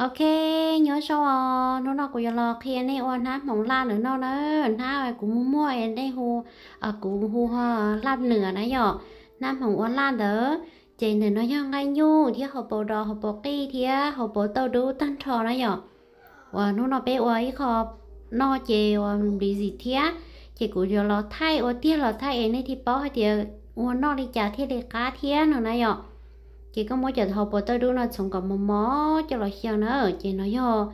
ok nhớ cho nó nó của lo khi này ôn ha mong Lan nữa nó nữa ha cũng mua mua em đây hồ ở cũng hồ la nửa đấy nhở nam mong ôn Lan đó. chị nữa nó nhau ngay nhu thì họ bộ đỏ họ bộ kỳ thì họ bộ tàu đu tan trò đấy nhở và nó nó bé ôi khó nó chị bị gì thế chị cũng giờ lo thay ô tiên lo thay em này thì bỏ thì ôn nó đi trả thì để cá thế nữa này nhở chỉ có mỗi giờ thâu bữa tới đứa nó sống còn mò mò cho là hiểu nữa chị nói cho,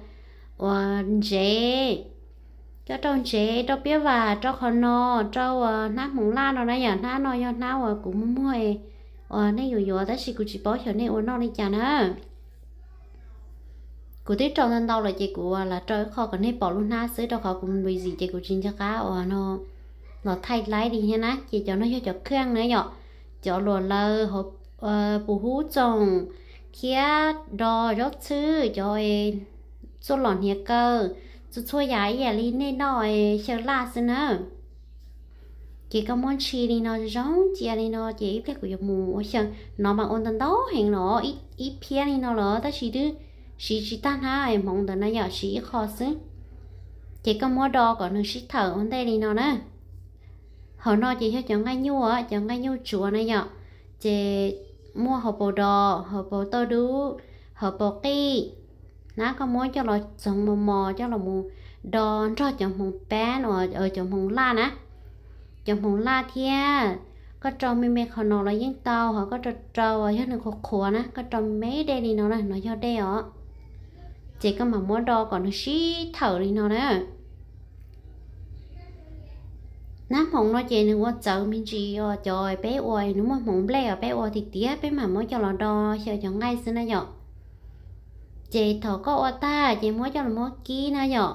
và dễ cho trong dễ cho biết và cho con nó cho nát mùng la nó nãy giờ nát nó cho nát và cũng mua ấy và nên yo yo tới cũng chỉ bỏ cho nên uống nó đi chả nữa cụ tiết trong nên đâu là chị của ờ, là cho kho còn nên bỏ luôn nát dưới đâu kho cũng bị gì chị của chính cho cá và nó nó thay lái đi nha nát chị cho nó cho cho khang nữa nhở cho luôn là hộp ờ bù hú trồng kia đò rốt chứ rồi cho lòn nhà cơ cho cho giải giải lý nên nói chờ la xin nữa chỉ có món chi đi nó giống chi đi nó chỉ ít cái của mù xem nó mà ôn tận đó hàng nó ít ít phe đi nó lỡ ta chỉ đứa chỉ chỉ tan ha em mong tận nó giờ chỉ khó xứ chỉ có món đo còn nó chỉ thở ôn tay đi nó nữa họ nó chỉ cho chẳng ngay nhu á chẳng ngay nhu chùa này giờ เจมัวหอปดอหอปตดูหอปกี้นะก็มัวจะเราจงมมอจะเรามูดอนรอจงมงแป้นเออจงมงล่านะจงมงล่าเทียก็จอมไม่เมฆนอนอเรายิ่งเตาเขาก็จะเตาอ่ะยอดหนึ่งขขวนะ ก็จอมไม่ได้ดีนอนะนอยอดได้อ๋อเจก็มามั่วดอ ก่อนชี้เถอดีนอนะ nó mong nói chơi nữa cháu mình chỉ chơi bé ôi nó mà mong lẹ bé oai thì tía bé mà mới cho nó đo chơi cho ngay xin nó nhở chơi thọ có ô ta chơi mới cho nó mới kí nó nhở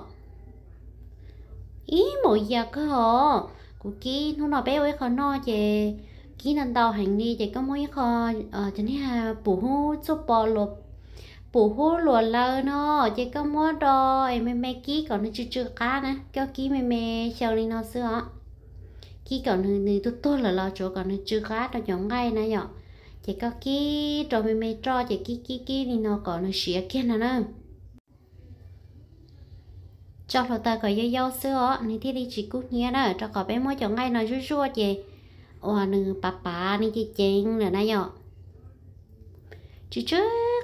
ý mỗi giờ cơ hồ của kia nó nó bé oai khó nó chơi kí nó đo hành đi chơi có mỗi khó ờ cho nên là phụ hú số bò lột phụ hú lùa lơ nó chơi có mỗi đo em em kí còn nó chưa chưa cá nè cho kí mẹ mẹ chơi lên nó xưa khi còn hư thì tôi tôi là lo chỗ còn chưa khá cho nhỏ ngay nè nhở, chỉ có cái trò mê mê trò chỉ cái cái cái thì nó còn nó xỉa kia nè nè cho là ta gọi dây dâu sữa nên thế đi chỉ cút nhé đó cho có bé mua cho ngay nó rú rú chị ủa nè bà bà nè chị chén nè nè nhở, chú chú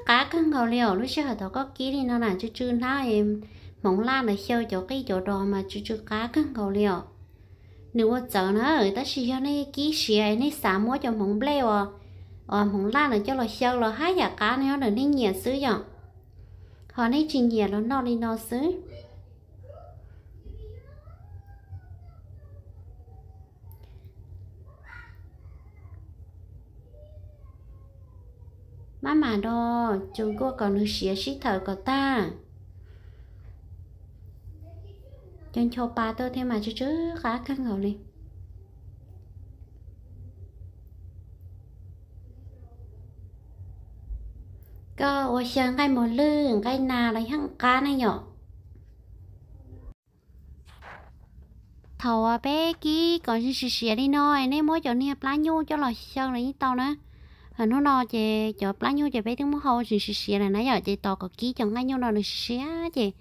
cá cưng gầu liều lúc xưa tao có ký thì nó là chú chú nó em mong la là xeo cho cái chỗ đò mà chú chú cá cưng gầu liều nếu mà cháu nó ở ta chỉ cho này kỹ xìa này xả mua cho mong ble ờ ờ mong la nó cho là xeo là hai giả cá này nó nên nhẹ xứ nhở họ này chỉ nhẹ nó nó đi nó xứ Mà mà đó chúng cô còn nước xía xí thở của ta chân cho ba tôi thêm mà chứ chứ khá khăn ngầu này có ô sơn cái một lư cái nà lấy hăng cá này nhỏ thầu à bé kí còn xin xì xì đi nói nên mỗi chỗ này lá nhu cho lò sơn này như tao nữa hình nó lo chị chỗ lá nhu chị bé tiếng mua hậu xì xì xì này nãy giờ chị tao có kí chẳng ngay nhu nó xì xì á chị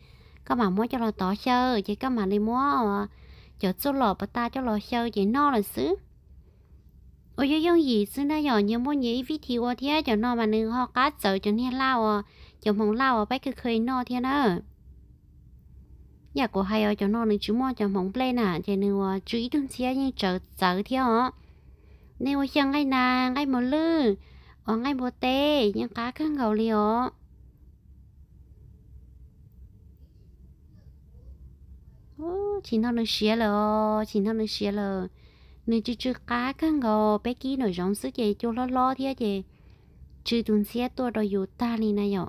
các bạn mua cho lo tỏ sơ chỉ các bạn đi mua ờ, cho số lọ bà ta cho lo sơ chỉ nó là xứ ôi yo yo gì xứ nó nhỏ như mua nhỉ vị thì ô thế cho nó mà nương ho cá sợ cho nên lao ờ, cho mong lao ờ, bé cứ khơi nó thế đó nhà của hai ở cho nó nên chú mua cho mong play nè cho nên à, nương chú ý đừng xía như chờ chờ thế ó nếu chẳng ai nàng ai mà lư ở ngay bồ tê nhưng cá cứ ngầu liều chỉ nó được xé lờ chỉ nó được xé lờ nên chỉ chưa cá cái ngò bé kia nó giống sức gì cho lo lo thế gì chứ tuần xe tôi đòi dù ta đi này yo,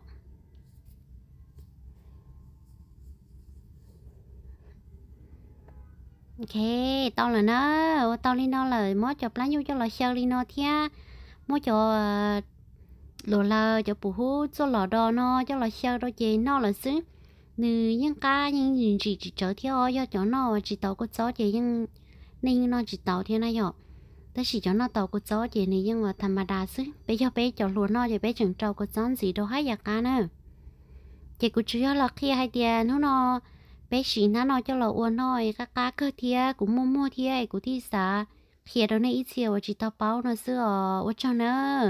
ok tao là nó tao đi nó là mới chụp lá nhu cho là sơ đi nó thia mới cho lò là ờ, cho bù hú cho lò đo nó cho là sơ đo gì nó là xứ nữ những cá những những chỉ chỉ chỗ thì ở cho nó chỉ tàu có chỗ thì những nên nó chỉ tàu thì nó rồi ta chỉ cho nó tàu có chỗ thì nên nhưng mà thầm mà đa sức bây giờ bây cho luôn nó thì bây chẳng trâu có chỗ gì đâu hay gì cả nữa chỉ cũng chủ là khi hai tiền nó nó bây chỉ nó nó cho là uốn nói các cá cơ thì cũng mua mua thì cũng thì xả khi đó này ít chiều chỉ tao bao nó xưa ở cho nó